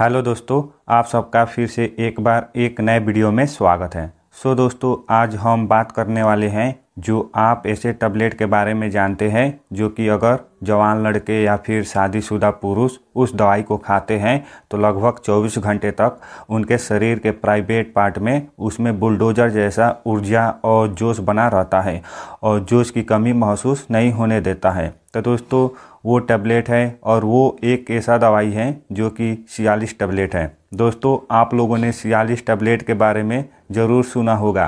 hello दोस्तों आप सबका फिर से एक बार एक नए वीडियो में स्वागत है सो so, दोस्तों आज हम बात करने वाले हैं जो आप ऐसे टैबलेट के बारे में जानते हैं जो कि अगर जवान लड़के या फिर शादीशुदा पुरुष उस दवाई को खाते हैं तो लगभग 24 घंटे तक उनके शरीर के प्राइवेट पार्ट में उसमें बुलडोजर जैसा ऊर्जा और जोश बना रहता है और जोश की कमी महसूस नहीं होने देता है तो दोस्तों वो टैबलेट है और वो एक ऐसा दवाई है जो कि छियालीस टैबलेट है दोस्तों आप लोगों ने सियालिस टैबलेट के बारे में ज़रूर सुना होगा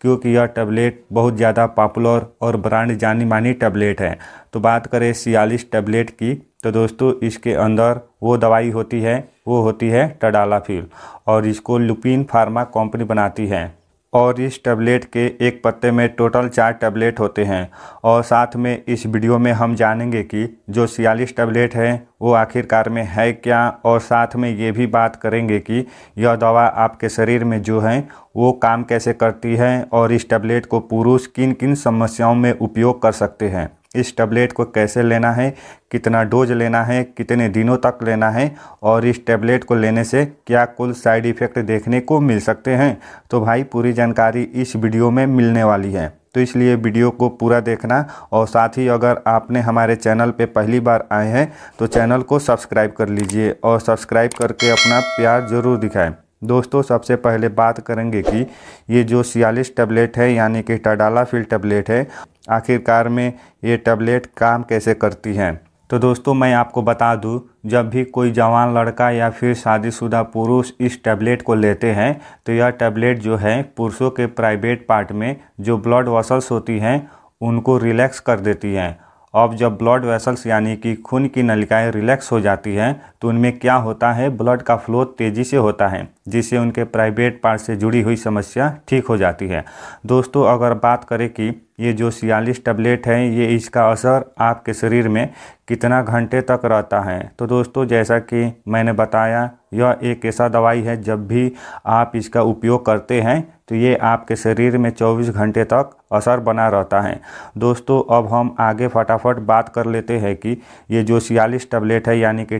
क्योंकि यह टैबलेट बहुत ज़्यादा पॉपुलर और ब्रांड जानी मानी टैबलेट है तो बात करें सियालिस टैबलेट की तो दोस्तों इसके अंदर वो दवाई होती है वो होती है टडालाफिल और इसको लुपिन फार्मा कंपनी बनाती है और इस टैबलेट के एक पत्ते में टोटल चार टैबलेट होते हैं और साथ में इस वीडियो में हम जानेंगे कि जो छियालीस टैबलेट है वो आखिरकार में है क्या और साथ में ये भी बात करेंगे कि यह दवा आपके शरीर में जो है वो काम कैसे करती है और इस टैबलेट को पुरुष किन किन समस्याओं में उपयोग कर सकते हैं इस टैबलेट को कैसे लेना है कितना डोज लेना है कितने दिनों तक लेना है और इस टैबलेट को लेने से क्या कुल साइड इफ़ेक्ट देखने को मिल सकते हैं तो भाई पूरी जानकारी इस वीडियो में मिलने वाली है तो इसलिए वीडियो को पूरा देखना और साथ ही अगर आपने हमारे चैनल पे पहली बार आए हैं तो चैनल को सब्सक्राइब कर लीजिए और सब्सक्राइब करके अपना प्यार ज़रूर दिखाएँ दोस्तों सबसे पहले बात करेंगे कि ये जो सियालिस टैबलेट है यानी कि टाडालाफिल टैबलेट है आखिरकार में ये टैबलेट काम कैसे करती है तो दोस्तों मैं आपको बता दूं जब भी कोई जवान लड़का या फिर शादीशुदा पुरुष इस टैबलेट को लेते हैं तो यह टैबलेट जो है पुरुषों के प्राइवेट पार्ट में जो ब्लड वसल्स होती हैं उनको रिलैक्स कर देती हैं अब जब ब्लड वेसल्स यानी कि खून की नलिकाएं रिलैक्स हो जाती हैं तो उनमें क्या होता है ब्लड का फ्लो तेज़ी से होता है जिससे उनके प्राइवेट पार्ट से जुड़ी हुई समस्या ठीक हो जाती है दोस्तों अगर बात करें कि ये जो सियालिस टैबलेट है ये इसका असर आपके शरीर में कितना घंटे तक रहता है तो दोस्तों जैसा कि मैंने बताया यह एक ऐसा दवाई है जब भी आप इसका उपयोग करते हैं तो ये आपके शरीर में 24 घंटे तक असर बना रहता है दोस्तों अब हम आगे फटाफट बात कर लेते हैं कि ये जो सियालिस टैबलेट है यानी कि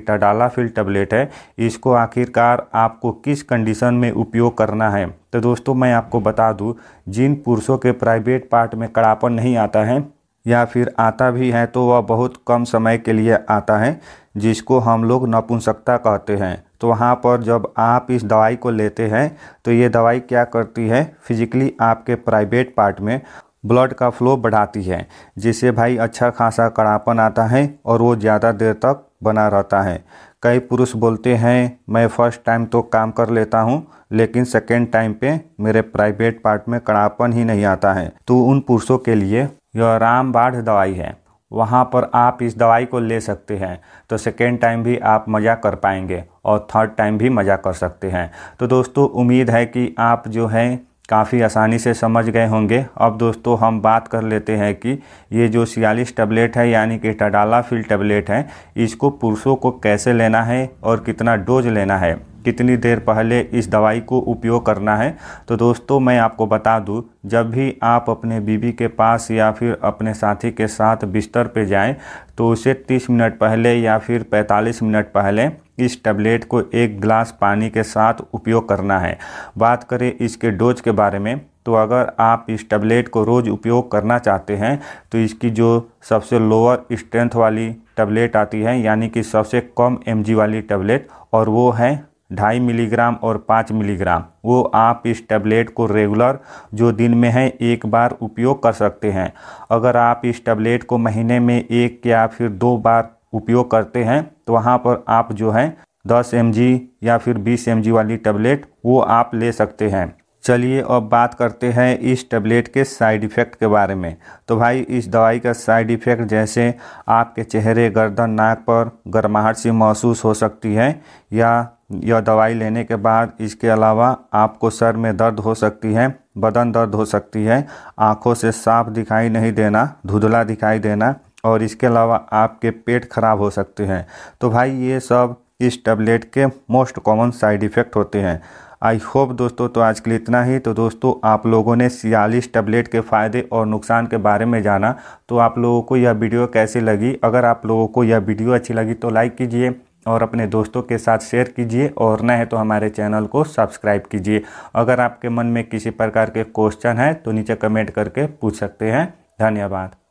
फिल टैबलेट है इसको आखिरकार आपको किस कंडीशन में उपयोग करना है तो दोस्तों मैं आपको बता दूँ जिन पुरुषों के प्राइवेट पार्ट में कड़ापन नहीं आता है या फिर आता भी है तो वह बहुत कम समय के लिए आता है जिसको हम लोग नपुंसकता कहते हैं तो वहाँ पर जब आप इस दवाई को लेते हैं तो ये दवाई क्या करती है फिजिकली आपके प्राइवेट पार्ट में ब्लड का फ्लो बढ़ाती है जिससे भाई अच्छा खासा कड़ापन आता है और वो ज़्यादा देर तक बना रहता है कई पुरुष बोलते हैं मैं फ़र्स्ट टाइम तो काम कर लेता हूँ लेकिन सेकेंड टाइम पे मेरे प्राइवेट पार्ट में कड़ापन ही नहीं आता है तो उन पुरुषों के लिए यह रामबाढ़ दवाई है वहाँ पर आप इस दवाई को ले सकते हैं तो सेकेंड टाइम भी आप मज़ा कर पाएंगे और थर्ड टाइम भी मज़ा कर सकते हैं तो दोस्तों उम्मीद है कि आप जो है काफ़ी आसानी से समझ गए होंगे अब दोस्तों हम बात कर लेते हैं कि ये जो सियालीस टैबलेट है यानी कि टडाला फिल टैबलेट है इसको पुरुषों को कैसे लेना है और कितना डोज लेना है कितनी देर पहले इस दवाई को उपयोग करना है तो दोस्तों मैं आपको बता दूं जब भी आप अपने बीबी के पास या फिर अपने साथी के साथ बिस्तर पर जाएं तो उसे 30 मिनट पहले या फिर 45 मिनट पहले इस टैबलेट को एक गिलास पानी के साथ उपयोग करना है बात करें इसके डोज के बारे में तो अगर आप इस टैबलेट को रोज़ उपयोग करना चाहते हैं तो इसकी जो सबसे लोअर स्ट्रेंथ वाली टैबलेट आती है यानी कि सबसे कम एम वाली टैबलेट और वो है ढाई मिलीग्राम और पाँच मिलीग्राम वो आप इस टैबलेट को रेगुलर जो दिन में है एक बार उपयोग कर सकते हैं अगर आप इस टैबलेट को महीने में एक या फिर दो बार उपयोग करते हैं तो वहाँ पर आप जो है दस एम या फिर बीस एम वाली टैबलेट वो आप ले सकते हैं चलिए अब बात करते हैं इस टैबलेट के साइड इफ़ेक्ट के बारे में तो भाई इस दवाई का साइड इफ़ेक्ट जैसे आपके चेहरे गर्दन नाक पर गर्माहट सी महसूस हो सकती है या यह दवाई लेने के बाद इसके अलावा आपको सर में दर्द हो सकती है बदन दर्द हो सकती है आँखों से साफ दिखाई नहीं देना धुधला दिखाई देना और इसके अलावा आपके पेट खराब हो सकते हैं तो भाई ये सब इस टैबलेट के मोस्ट कॉमन साइड इफ़ेक्ट होते हैं आई होप दोस्तों तो आज के लिए इतना ही तो दोस्तों आप लोगों ने सियालिस टैबलेट के फ़ायदे और नुकसान के बारे में जाना तो आप लोगों को यह वीडियो कैसी लगी अगर आप लोगों को यह वीडियो अच्छी लगी तो लाइक कीजिए और अपने दोस्तों के साथ शेयर कीजिए और न है तो हमारे चैनल को सब्सक्राइब कीजिए अगर आपके मन में किसी प्रकार के क्वेश्चन हैं तो नीचे कमेंट करके पूछ सकते हैं धन्यवाद